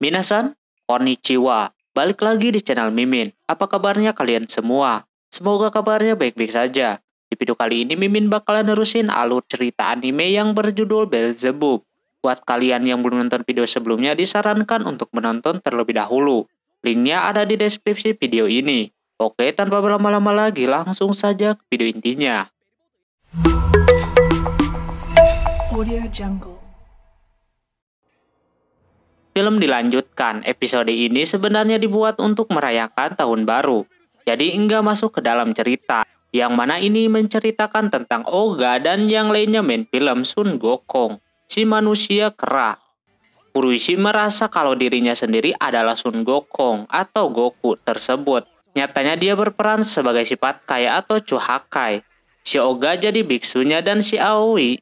Minasan, konnichiwa. Balik lagi di channel Mimin. Apa kabarnya kalian semua? Semoga kabarnya baik-baik saja. Di video kali ini Mimin bakalan nerusin alur cerita anime yang berjudul Belzebub. Buat kalian yang belum nonton video sebelumnya disarankan untuk menonton terlebih dahulu. Linknya ada di deskripsi video ini. Oke, tanpa berlama-lama lagi, langsung saja ke video intinya. Audio Jungle film dilanjutkan. Episode ini sebenarnya dibuat untuk merayakan tahun baru. Jadi enggak masuk ke dalam cerita. Yang mana ini menceritakan tentang Oga dan yang lainnya main film Sun Gokong, si manusia kera. Kuruishi merasa kalau dirinya sendiri adalah Sun Gokong atau Goku tersebut. Nyatanya dia berperan sebagai sifat kaya atau cuhakai. Si Oga jadi biksunya dan si Aoi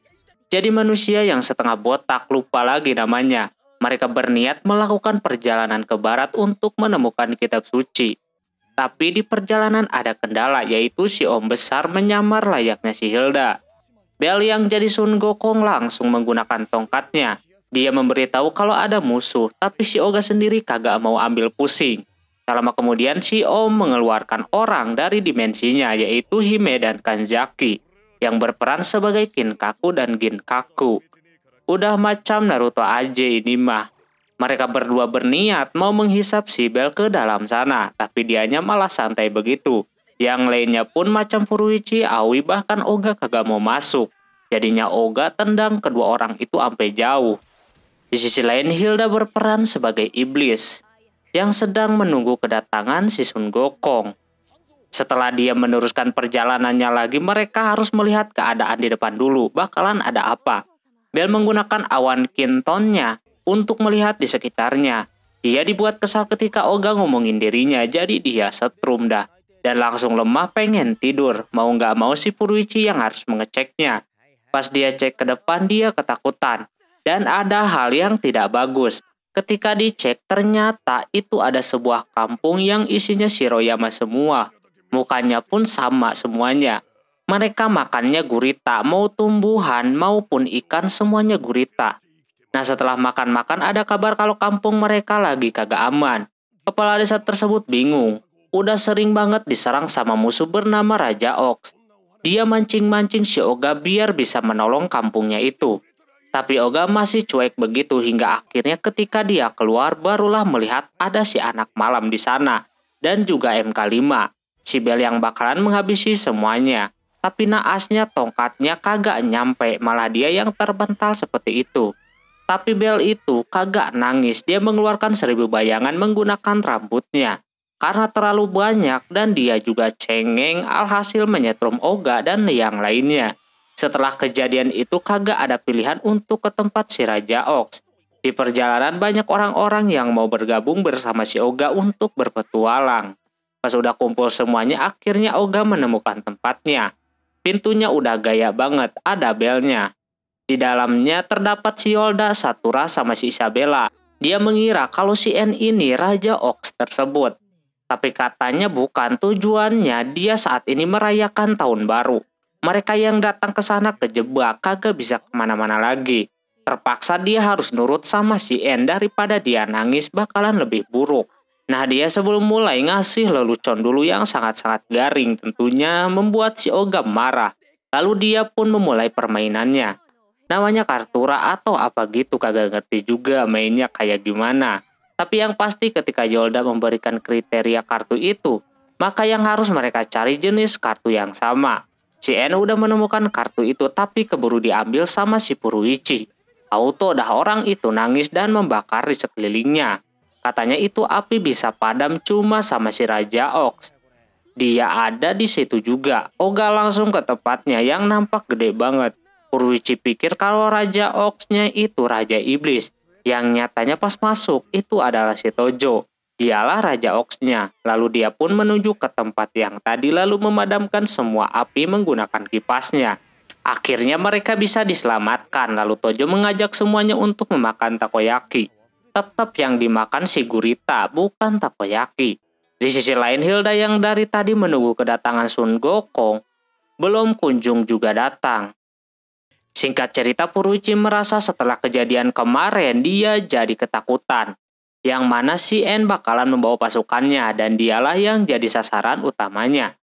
jadi manusia yang setengah botak lupa lagi namanya. Mereka berniat melakukan perjalanan ke barat untuk menemukan kitab suci. Tapi di perjalanan ada kendala yaitu si Om Besar menyamar layaknya si Hilda. Bel yang jadi Sun Gokong langsung menggunakan tongkatnya. Dia memberitahu kalau ada musuh, tapi si Oga sendiri kagak mau ambil pusing. Tak lama kemudian si Om mengeluarkan orang dari dimensinya yaitu Hime dan Kanzaki yang berperan sebagai Kinkaku dan Ginkaku. Udah macam Naruto aja ini mah. Mereka berdua berniat mau menghisap si Bel ke dalam sana, tapi dianya malah santai begitu. Yang lainnya pun macam Furuichi, awi bahkan Oga kagak mau masuk. Jadinya Oga tendang kedua orang itu sampai jauh. Di sisi lain Hilda berperan sebagai iblis yang sedang menunggu kedatangan si Sun Gokong. Setelah dia meneruskan perjalanannya lagi, mereka harus melihat keadaan di depan dulu, bakalan ada apa. Bel menggunakan awan kintonnya untuk melihat di sekitarnya. Dia dibuat kesal ketika Oga ngomongin dirinya, jadi dia setrum dah. Dan langsung lemah pengen tidur, mau nggak mau si Purwici yang harus mengeceknya. Pas dia cek ke depan, dia ketakutan. Dan ada hal yang tidak bagus. Ketika dicek, ternyata itu ada sebuah kampung yang isinya Shiroyama semua. Mukanya pun sama semuanya. Mereka makannya gurita, mau tumbuhan maupun ikan semuanya gurita. Nah setelah makan-makan ada kabar kalau kampung mereka lagi kagak aman. Kepala desa tersebut bingung. Udah sering banget diserang sama musuh bernama Raja Ox. Dia mancing-mancing si Oga biar bisa menolong kampungnya itu. Tapi Oga masih cuek begitu hingga akhirnya ketika dia keluar barulah melihat ada si anak malam di sana. Dan juga MK5, si Bel yang bakalan menghabisi semuanya. Tapi naasnya tongkatnya kagak nyampe, malah dia yang terbental seperti itu. Tapi Bel itu kagak nangis, dia mengeluarkan seribu bayangan menggunakan rambutnya. Karena terlalu banyak dan dia juga cengeng alhasil menyetrum Oga dan yang lainnya. Setelah kejadian itu kagak ada pilihan untuk ke tempat si Raja Ox. Di perjalanan banyak orang-orang yang mau bergabung bersama si Oga untuk berpetualang. Pas udah kumpul semuanya akhirnya Oga menemukan tempatnya. Pintunya udah gaya banget, ada belnya. Di dalamnya terdapat si Yolda satu rasa sama si Isabella. Dia mengira kalau si N ini Raja Ox tersebut. Tapi katanya bukan tujuannya dia saat ini merayakan tahun baru. Mereka yang datang ke sana kejebak kagak bisa kemana-mana lagi. Terpaksa dia harus nurut sama si N daripada dia nangis bakalan lebih buruk. Nah dia sebelum mulai ngasih lelucon dulu yang sangat-sangat garing tentunya membuat si Oga marah. Lalu dia pun memulai permainannya. Namanya Kartura atau apa gitu kagak ngerti juga mainnya kayak gimana. Tapi yang pasti ketika Jolda memberikan kriteria kartu itu, maka yang harus mereka cari jenis kartu yang sama. Si N udah menemukan kartu itu tapi keburu diambil sama si Puruichi. Auto dah orang itu nangis dan membakar di sekelilingnya. Katanya itu api bisa padam cuma sama si Raja Ox. Dia ada di situ juga. Oga langsung ke tempatnya yang nampak gede banget. Purwici pikir kalau Raja Oxnya itu Raja Iblis. Yang nyatanya pas masuk itu adalah si Tojo. Dialah Raja Oxnya. Lalu dia pun menuju ke tempat yang tadi lalu memadamkan semua api menggunakan kipasnya. Akhirnya mereka bisa diselamatkan lalu Tojo mengajak semuanya untuk memakan takoyaki tetap yang dimakan si gurita, bukan takoyaki. Di sisi lain, Hilda yang dari tadi menunggu kedatangan Sun Gokong, belum kunjung juga datang. Singkat cerita, Puruchi merasa setelah kejadian kemarin dia jadi ketakutan. Yang mana si En bakalan membawa pasukannya dan dialah yang jadi sasaran utamanya.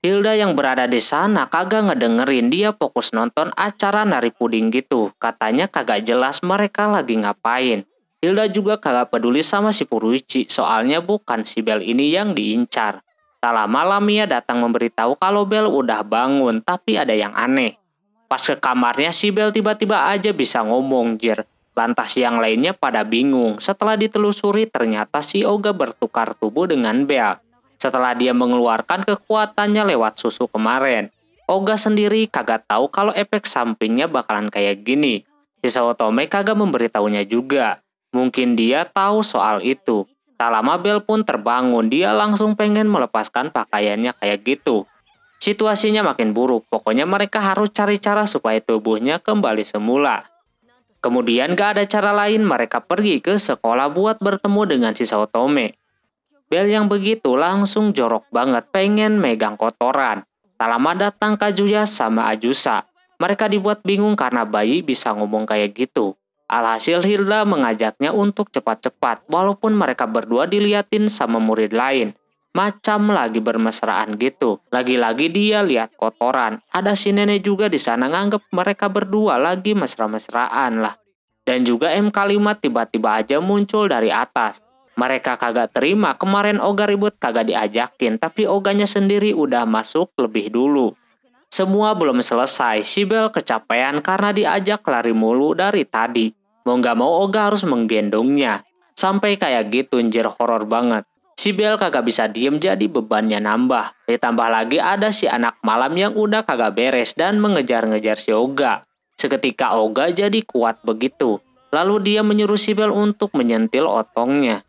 Hilda yang berada di sana kagak ngedengerin dia fokus nonton acara nari puding gitu. Katanya kagak jelas mereka lagi ngapain. Hilda juga kagak peduli sama si Puruichi, soalnya bukan si Bel ini yang diincar. Tak lama Lamia datang memberitahu kalau Bel udah bangun, tapi ada yang aneh. Pas ke kamarnya si Bel tiba-tiba aja bisa ngomong, Jir. Lantas yang lainnya pada bingung. Setelah ditelusuri ternyata si Oga bertukar tubuh dengan Bel. Setelah dia mengeluarkan kekuatannya lewat susu kemarin. Oga sendiri kagak tahu kalau efek sampingnya bakalan kayak gini. Si Sawotome kagak memberitahunya juga. Mungkin dia tahu soal itu. Tak lama Bel pun terbangun, dia langsung pengen melepaskan pakaiannya kayak gitu. Situasinya makin buruk, pokoknya mereka harus cari cara supaya tubuhnya kembali semula. Kemudian gak ada cara lain mereka pergi ke sekolah buat bertemu dengan si Saotome. Bel yang begitu langsung jorok banget pengen megang kotoran. Tak lama datang Kajuya sama Ajusa. Mereka dibuat bingung karena bayi bisa ngomong kayak gitu. Alhasil Hilda mengajaknya untuk cepat-cepat walaupun mereka berdua diliatin sama murid lain. Macam lagi bermesraan gitu. Lagi-lagi dia lihat kotoran. Ada si nenek juga di sana nganggep mereka berdua lagi mesra-mesraan lah. Dan juga M kalimat tiba-tiba aja muncul dari atas. Mereka kagak terima, kemarin Oga ribut kagak diajakin, tapi Oganya sendiri udah masuk lebih dulu. Semua belum selesai, Sibel kecapean karena diajak lari mulu dari tadi. Mau nggak mau Oga harus menggendongnya. Sampai kayak gitu njir horor banget. Si Bel kagak bisa diem jadi bebannya nambah. Ditambah lagi ada si anak malam yang udah kagak beres dan mengejar-ngejar si Oga. Seketika Oga jadi kuat begitu. Lalu dia menyuruh si Bel untuk menyentil otongnya.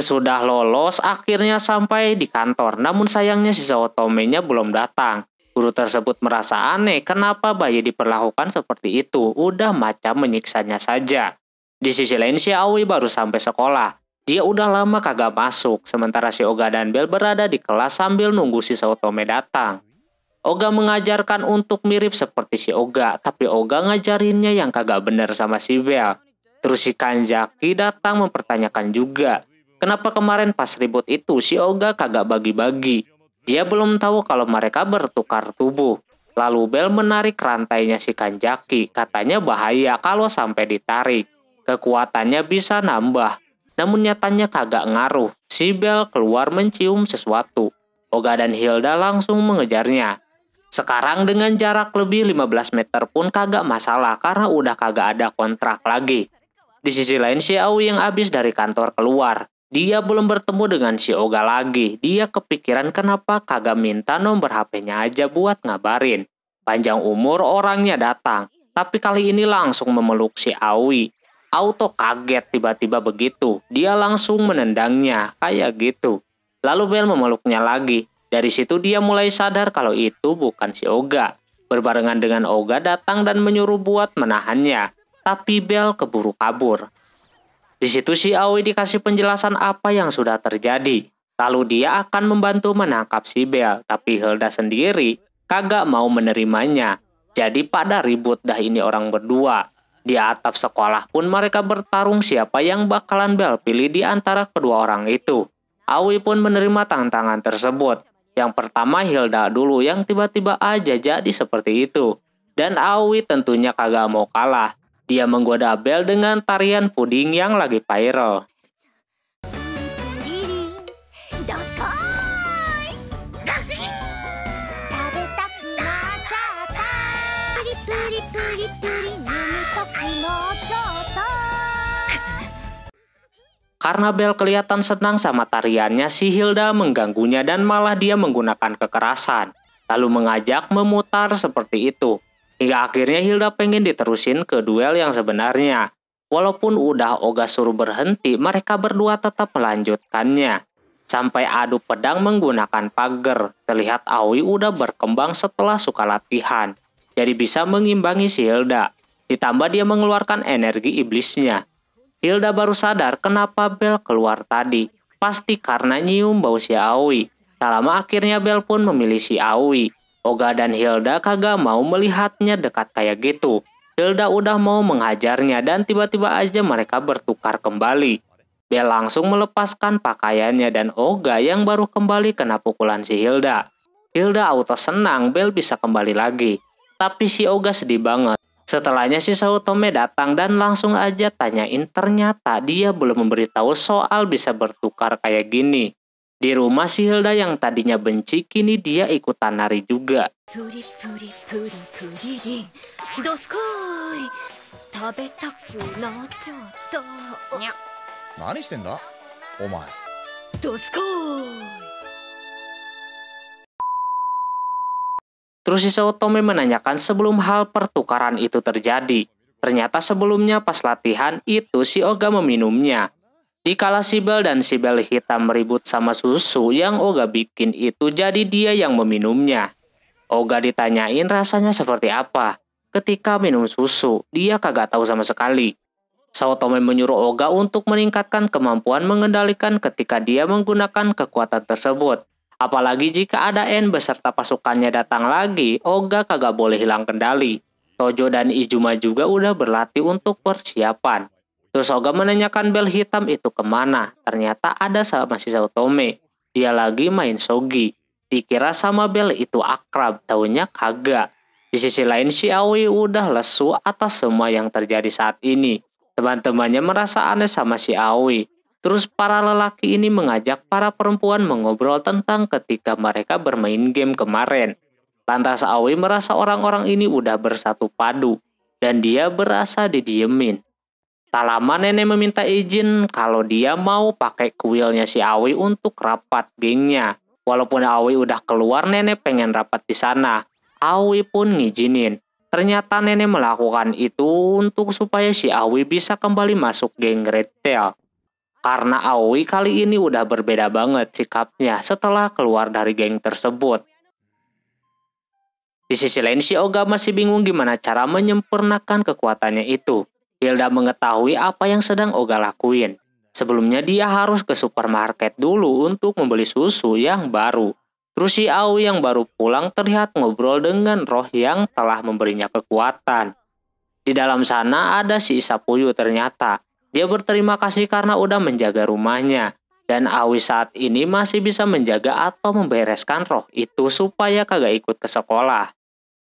Sesudah lolos, akhirnya sampai di kantor. Namun sayangnya sisa otomennya belum datang. Guru tersebut merasa aneh kenapa bayi diperlakukan seperti itu. Udah macam menyiksanya saja. Di sisi lain si Aoi baru sampai sekolah. Dia udah lama kagak masuk, sementara si Oga dan Bel berada di kelas sambil nunggu sisa otome datang. Oga mengajarkan untuk mirip seperti si Oga, tapi Oga ngajarinnya yang kagak bener sama si Bel. Terus si Kanjaki datang mempertanyakan juga. Kenapa kemarin pas ribut itu si Oga kagak bagi-bagi? Dia belum tahu kalau mereka bertukar tubuh. Lalu Bel menarik rantainya si Kanjaki, katanya bahaya kalau sampai ditarik. Kekuatannya bisa nambah, namun nyatanya kagak ngaruh. Si Bel keluar mencium sesuatu. Oga dan Hilda langsung mengejarnya. Sekarang dengan jarak lebih 15 meter pun kagak masalah karena udah kagak ada kontrak lagi. Di sisi lain, si Au yang abis dari kantor keluar. Dia belum bertemu dengan si Oga lagi. Dia kepikiran kenapa kagak minta nomor HP-nya aja buat ngabarin. Panjang umur orangnya datang, tapi kali ini langsung memeluk si Awi. Auto kaget tiba-tiba begitu. Dia langsung menendangnya, kayak gitu. Lalu Bel memeluknya lagi. Dari situ dia mulai sadar kalau itu bukan si Oga. Berbarengan dengan Oga datang dan menyuruh buat menahannya. Tapi Bel keburu kabur. Di situ si Aoi dikasih penjelasan apa yang sudah terjadi. Lalu dia akan membantu menangkap si Bel, tapi Hilda sendiri kagak mau menerimanya. Jadi pada ribut dah ini orang berdua. Di atap sekolah pun mereka bertarung siapa yang bakalan Bel pilih di antara kedua orang itu. Awi pun menerima tantangan tersebut. Yang pertama Hilda dulu yang tiba-tiba aja jadi seperti itu. Dan Awi tentunya kagak mau kalah. Dia menggoda Abel dengan tarian puding yang lagi viral. Karena Bel kelihatan senang sama tariannya, si Hilda mengganggunya dan malah dia menggunakan kekerasan, lalu mengajak memutar seperti itu. Hingga akhirnya Hilda pengen diterusin ke duel yang sebenarnya. Walaupun udah Oga suruh berhenti, mereka berdua tetap melanjutkannya. Sampai adu pedang menggunakan pagar, terlihat Aoi udah berkembang setelah suka latihan. Jadi bisa mengimbangi si Hilda. Ditambah dia mengeluarkan energi iblisnya. Hilda baru sadar kenapa Bel keluar tadi. Pasti karena nyium bau si Aoi. Tak lama akhirnya Bel pun memilih si Aoi. Oga dan Hilda kagak mau melihatnya dekat kayak gitu. Hilda udah mau menghajarnya dan tiba-tiba aja mereka bertukar kembali. Bel langsung melepaskan pakaiannya dan Oga yang baru kembali kena pukulan si Hilda. Hilda auto senang Bel bisa kembali lagi. Tapi si Oga sedih banget. Setelahnya si Sautome datang dan langsung aja tanyain ternyata dia belum memberitahu soal bisa bertukar kayak gini. Di rumah si Hilda yang tadinya benci, kini dia ikutan nari juga. Terus si Saotome menanyakan sebelum hal pertukaran itu terjadi. Ternyata sebelumnya pas latihan itu si Oga meminumnya. Di kala Sibel dan Sibel hitam ribut sama susu yang Oga bikin itu jadi dia yang meminumnya. Oga ditanyain rasanya seperti apa. Ketika minum susu, dia kagak tahu sama sekali. Saotome menyuruh Oga untuk meningkatkan kemampuan mengendalikan ketika dia menggunakan kekuatan tersebut. Apalagi jika ada N beserta pasukannya datang lagi, Oga kagak boleh hilang kendali. Tojo dan Ijuma juga udah berlatih untuk persiapan. Yosoga menanyakan bel hitam itu kemana. Ternyata ada sama si Sautome. Dia lagi main sogi. Dikira sama bel itu akrab, taunya kagak. Di sisi lain si Aoi udah lesu atas semua yang terjadi saat ini. Teman-temannya merasa aneh sama si Aoi. Terus para lelaki ini mengajak para perempuan mengobrol tentang ketika mereka bermain game kemarin. Lantas Aoi merasa orang-orang ini udah bersatu padu dan dia berasa didiemin. Tak lama nenek meminta izin kalau dia mau pakai kuilnya si Awi untuk rapat gengnya. Walaupun Awi udah keluar, nenek pengen rapat di sana. Awi pun ngijinin. Ternyata nenek melakukan itu untuk supaya si Awi bisa kembali masuk geng retail. Karena Awi kali ini udah berbeda banget sikapnya setelah keluar dari geng tersebut. Di sisi lain, si Oga masih bingung gimana cara menyempurnakan kekuatannya itu. Hilda mengetahui apa yang sedang Oga lakuin. Sebelumnya dia harus ke supermarket dulu untuk membeli susu yang baru. Terus si Au yang baru pulang terlihat ngobrol dengan roh yang telah memberinya kekuatan. Di dalam sana ada si Isapuyu ternyata. Dia berterima kasih karena udah menjaga rumahnya. Dan Awi saat ini masih bisa menjaga atau membereskan roh itu supaya kagak ikut ke sekolah.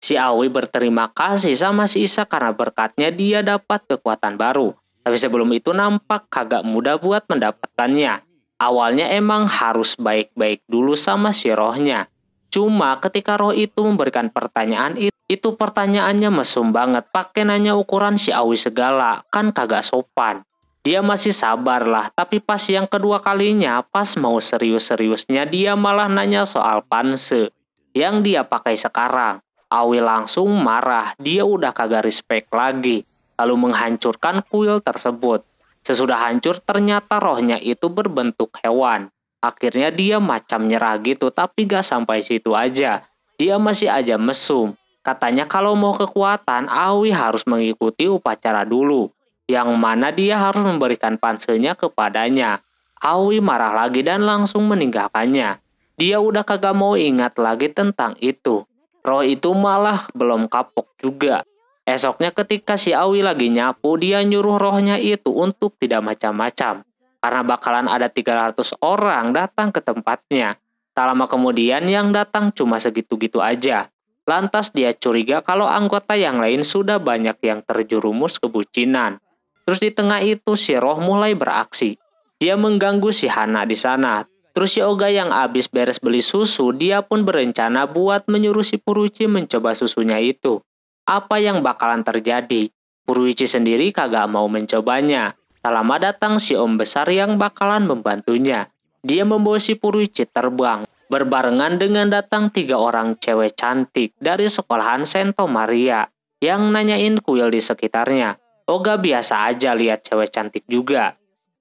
Si Awi berterima kasih sama si Isa karena berkatnya dia dapat kekuatan baru. Tapi sebelum itu nampak kagak mudah buat mendapatkannya. Awalnya emang harus baik-baik dulu sama si rohnya. Cuma ketika roh itu memberikan pertanyaan itu, itu pertanyaannya mesum banget. Pakai nanya ukuran si Awi segala, kan kagak sopan. Dia masih sabar lah, tapi pas yang kedua kalinya, pas mau serius-seriusnya dia malah nanya soal panse yang dia pakai sekarang. Awi langsung marah, dia udah kagak respect lagi, lalu menghancurkan kuil tersebut. Sesudah hancur, ternyata rohnya itu berbentuk hewan. Akhirnya dia macam nyerah gitu, tapi gak sampai situ aja. Dia masih aja mesum. Katanya kalau mau kekuatan, Awi harus mengikuti upacara dulu, yang mana dia harus memberikan panselnya kepadanya. Awi marah lagi dan langsung meninggalkannya. Dia udah kagak mau ingat lagi tentang itu. Roh itu malah belum kapok juga. Esoknya ketika si Awi lagi nyapu, dia nyuruh rohnya itu untuk tidak macam-macam. Karena bakalan ada 300 orang datang ke tempatnya. Tak lama kemudian yang datang cuma segitu-gitu aja. Lantas dia curiga kalau anggota yang lain sudah banyak yang terjerumus kebucinan. Terus di tengah itu si roh mulai beraksi. Dia mengganggu si Hana di sana, Terus si Oga yang abis beres beli susu, dia pun berencana buat menyuruh si Puruci mencoba susunya itu. Apa yang bakalan terjadi? Purwici sendiri kagak mau mencobanya. Tak lama datang si om besar yang bakalan membantunya. Dia membawa si Purwici terbang. Berbarengan dengan datang tiga orang cewek cantik dari sekolahan Sento Maria yang nanyain kuil di sekitarnya. Oga biasa aja lihat cewek cantik juga.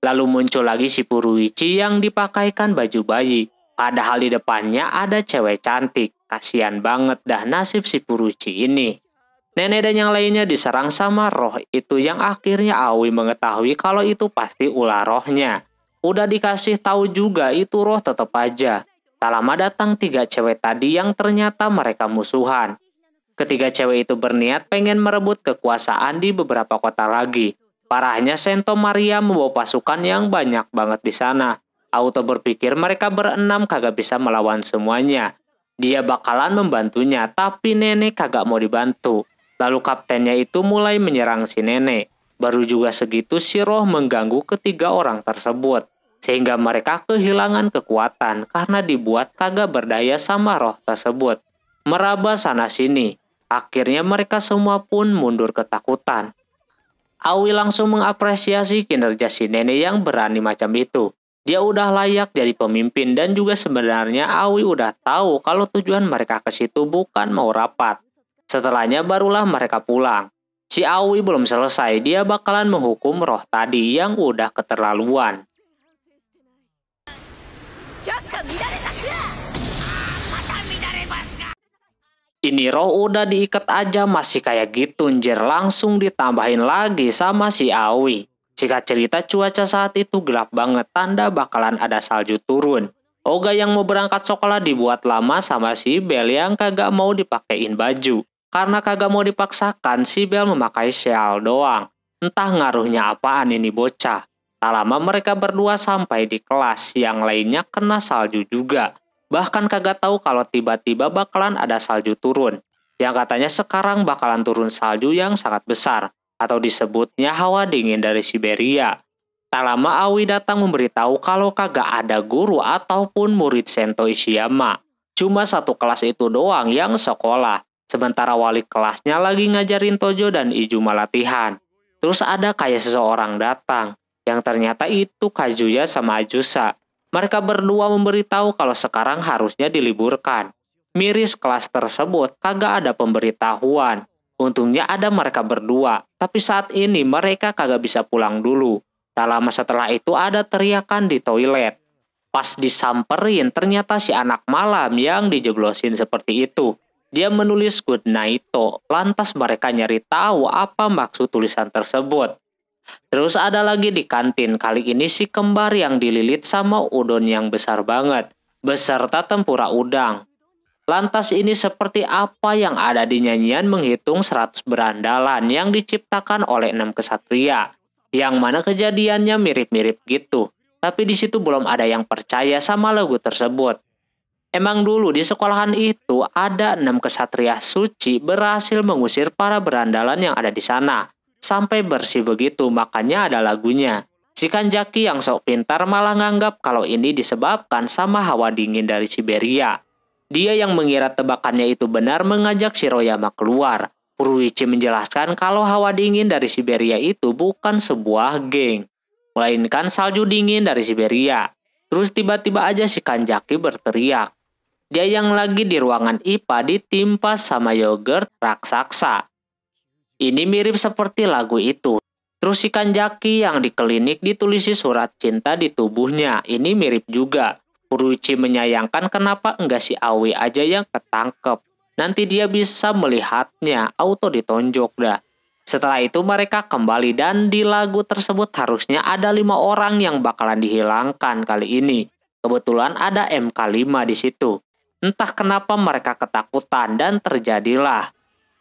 Lalu muncul lagi si Puruichi yang dipakaikan baju bayi. Padahal di depannya ada cewek cantik. Kasian banget dah nasib si Puruichi ini. Nenek dan yang lainnya diserang sama roh itu yang akhirnya Awi mengetahui kalau itu pasti ular rohnya. Udah dikasih tahu juga itu roh tetap aja. Tak lama datang tiga cewek tadi yang ternyata mereka musuhan. Ketiga cewek itu berniat pengen merebut kekuasaan di beberapa kota lagi. Parahnya Sento Maria membawa pasukan yang banyak banget di sana. Auto berpikir mereka berenam kagak bisa melawan semuanya. Dia bakalan membantunya, tapi nenek kagak mau dibantu. Lalu kaptennya itu mulai menyerang si nenek. Baru juga segitu si roh mengganggu ketiga orang tersebut. Sehingga mereka kehilangan kekuatan karena dibuat kagak berdaya sama roh tersebut. Meraba sana sini. Akhirnya mereka semua pun mundur ketakutan Awi langsung mengapresiasi kinerja si nenek yang berani macam itu. Dia udah layak jadi pemimpin dan juga sebenarnya Awi udah tahu kalau tujuan mereka ke situ bukan mau rapat. Setelahnya barulah mereka pulang. Si Awi belum selesai, dia bakalan menghukum roh tadi yang udah keterlaluan. Ini roh udah diikat aja masih kayak gitu anjir langsung ditambahin lagi sama si Awi. Jika cerita cuaca saat itu gelap banget tanda bakalan ada salju turun. Oga yang mau berangkat sekolah dibuat lama sama si Bel yang kagak mau dipakein baju. Karena kagak mau dipaksakan si Bel memakai shell doang. Entah ngaruhnya apaan ini bocah. Tak lama mereka berdua sampai di kelas, yang lainnya kena salju juga. Bahkan kagak tahu kalau tiba-tiba bakalan ada salju turun. Yang katanya sekarang bakalan turun salju yang sangat besar, atau disebutnya hawa dingin dari Siberia. Tak lama Awi datang memberitahu kalau kagak ada guru ataupun murid Sento Ishiyama. Cuma satu kelas itu doang yang sekolah. Sementara wali kelasnya lagi ngajarin Tojo dan Ijuma latihan. Terus ada kayak seseorang datang. Yang ternyata itu Kazuya sama Ajusa. Mereka berdua memberitahu kalau sekarang harusnya diliburkan. Miris kelas tersebut kagak ada pemberitahuan. Untungnya ada mereka berdua, tapi saat ini mereka kagak bisa pulang dulu. Tak lama setelah itu ada teriakan di toilet. Pas disamperin ternyata si anak malam yang dijeblosin seperti itu. Dia menulis good night to, lantas mereka nyari tahu apa maksud tulisan tersebut. Terus ada lagi di kantin, kali ini si kembar yang dililit sama udon yang besar banget, beserta tempura udang. Lantas ini seperti apa yang ada di nyanyian menghitung 100 berandalan yang diciptakan oleh enam kesatria, yang mana kejadiannya mirip-mirip gitu. Tapi di situ belum ada yang percaya sama lagu tersebut. Emang dulu di sekolahan itu ada enam kesatria suci berhasil mengusir para berandalan yang ada di sana sampai bersih begitu, makanya ada lagunya. Si Kanjaki yang sok pintar malah nganggap kalau ini disebabkan sama hawa dingin dari Siberia. Dia yang mengira tebakannya itu benar mengajak Shiroyama keluar. Kuruichi menjelaskan kalau hawa dingin dari Siberia itu bukan sebuah geng, melainkan salju dingin dari Siberia. Terus tiba-tiba aja si Kanjaki berteriak. Dia yang lagi di ruangan IPA ditimpa sama yogurt raksasa. Ini mirip seperti lagu itu. Terus ikan jaki yang di klinik ditulisi surat cinta di tubuhnya. Ini mirip juga. Furuichi menyayangkan kenapa enggak si Awi aja yang ketangkep. Nanti dia bisa melihatnya, auto ditonjok dah. Setelah itu mereka kembali dan di lagu tersebut harusnya ada lima orang yang bakalan dihilangkan kali ini. Kebetulan ada MK5 di situ. Entah kenapa mereka ketakutan dan terjadilah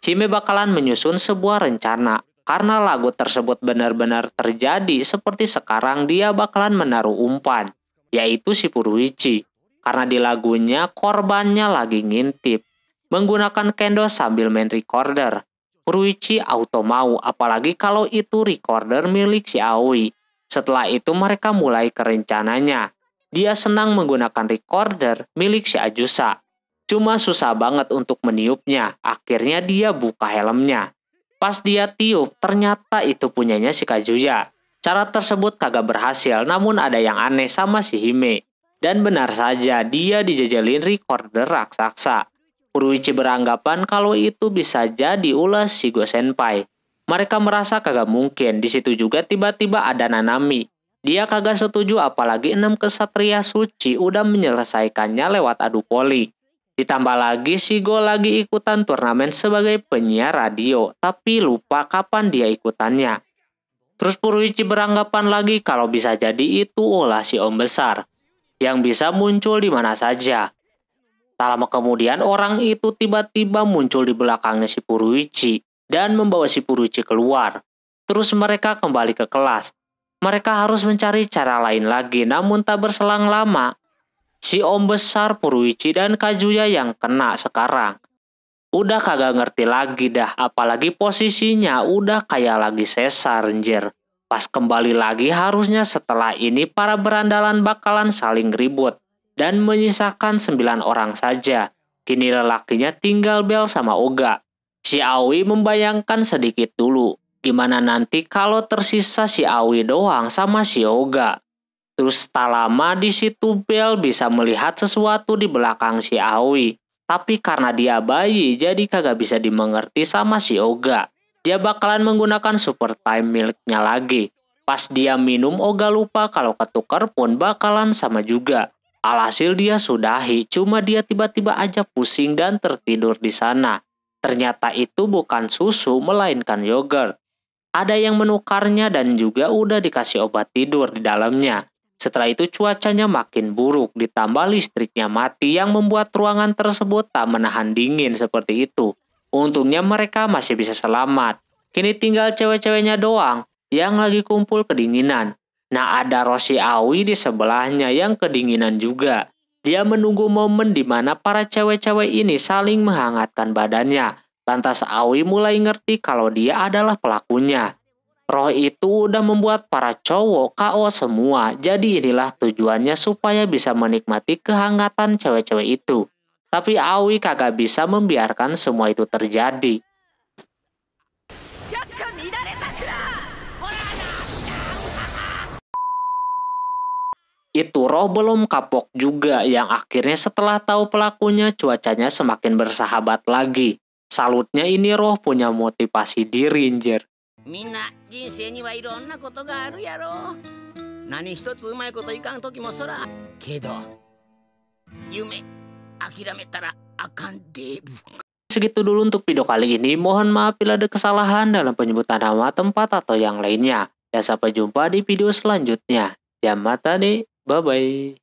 Cime bakalan menyusun sebuah rencana. Karena lagu tersebut benar-benar terjadi seperti sekarang dia bakalan menaruh umpan, yaitu si Purwici Karena di lagunya korbannya lagi ngintip, menggunakan kendo sambil main recorder. Purwici auto mau, apalagi kalau itu recorder milik si Aoi. Setelah itu mereka mulai kerencananya Dia senang menggunakan recorder milik si Ajusa Cuma susah banget untuk meniupnya. Akhirnya dia buka helmnya. Pas dia tiup, ternyata itu punyanya si Kazuya. Cara tersebut kagak berhasil, namun ada yang aneh sama si Hime. Dan benar saja, dia dijajalin recorder raksasa. Kuruichi beranggapan kalau itu bisa jadi ulas si Go Senpai. Mereka merasa kagak mungkin, di situ juga tiba-tiba ada Nanami. Dia kagak setuju apalagi enam kesatria suci udah menyelesaikannya lewat adu poli. Ditambah lagi si Go lagi ikutan turnamen sebagai penyiar radio, tapi lupa kapan dia ikutannya. Terus Purwici beranggapan lagi kalau bisa jadi itu olah si Om Besar, yang bisa muncul di mana saja. Tak lama kemudian orang itu tiba-tiba muncul di belakangnya si Purwici dan membawa si Purwici keluar. Terus mereka kembali ke kelas. Mereka harus mencari cara lain lagi namun tak berselang lama si om besar Purwici dan Kajuya yang kena sekarang. Udah kagak ngerti lagi dah, apalagi posisinya udah kayak lagi sesar anjir. Pas kembali lagi harusnya setelah ini para berandalan bakalan saling ribut dan menyisakan sembilan orang saja. Kini lelakinya tinggal Bel sama Oga. Si Awi membayangkan sedikit dulu, gimana nanti kalau tersisa si Awi doang sama si Oga. Terus tak lama di situ Bel bisa melihat sesuatu di belakang si Aoi. Tapi karena dia bayi, jadi kagak bisa dimengerti sama si Oga. Dia bakalan menggunakan super time miliknya lagi. Pas dia minum, Oga lupa kalau ketukar pun bakalan sama juga. Alhasil dia sudahi, cuma dia tiba-tiba aja pusing dan tertidur di sana. Ternyata itu bukan susu, melainkan yogurt. Ada yang menukarnya dan juga udah dikasih obat tidur di dalamnya. Setelah itu cuacanya makin buruk, ditambah listriknya mati yang membuat ruangan tersebut tak menahan dingin seperti itu. Untungnya mereka masih bisa selamat. Kini tinggal cewek-ceweknya doang yang lagi kumpul kedinginan. Nah ada Rosi Awi di sebelahnya yang kedinginan juga. Dia menunggu momen di mana para cewek-cewek ini saling menghangatkan badannya. Lantas Awi mulai ngerti kalau dia adalah pelakunya. Roh itu udah membuat para cowok KO semua, jadi inilah tujuannya supaya bisa menikmati kehangatan cewek-cewek itu. Tapi Awi kagak bisa membiarkan semua itu terjadi. Itu roh belum kapok juga yang akhirnya setelah tahu pelakunya cuacanya semakin bersahabat lagi. Salutnya ini roh punya motivasi diri, Injir. Mina 人生にはいろんなことがあるやろ何一つうまいこといかん時もそらけど夢諦めたらあかんで Segitu dulu untuk video kali ini. Mohon maaf bila ada kesalahan dalam penyebutan nama tempat atau yang lainnya. Dan sampai jumpa di video selanjutnya. Jam mata nih. Bye-bye.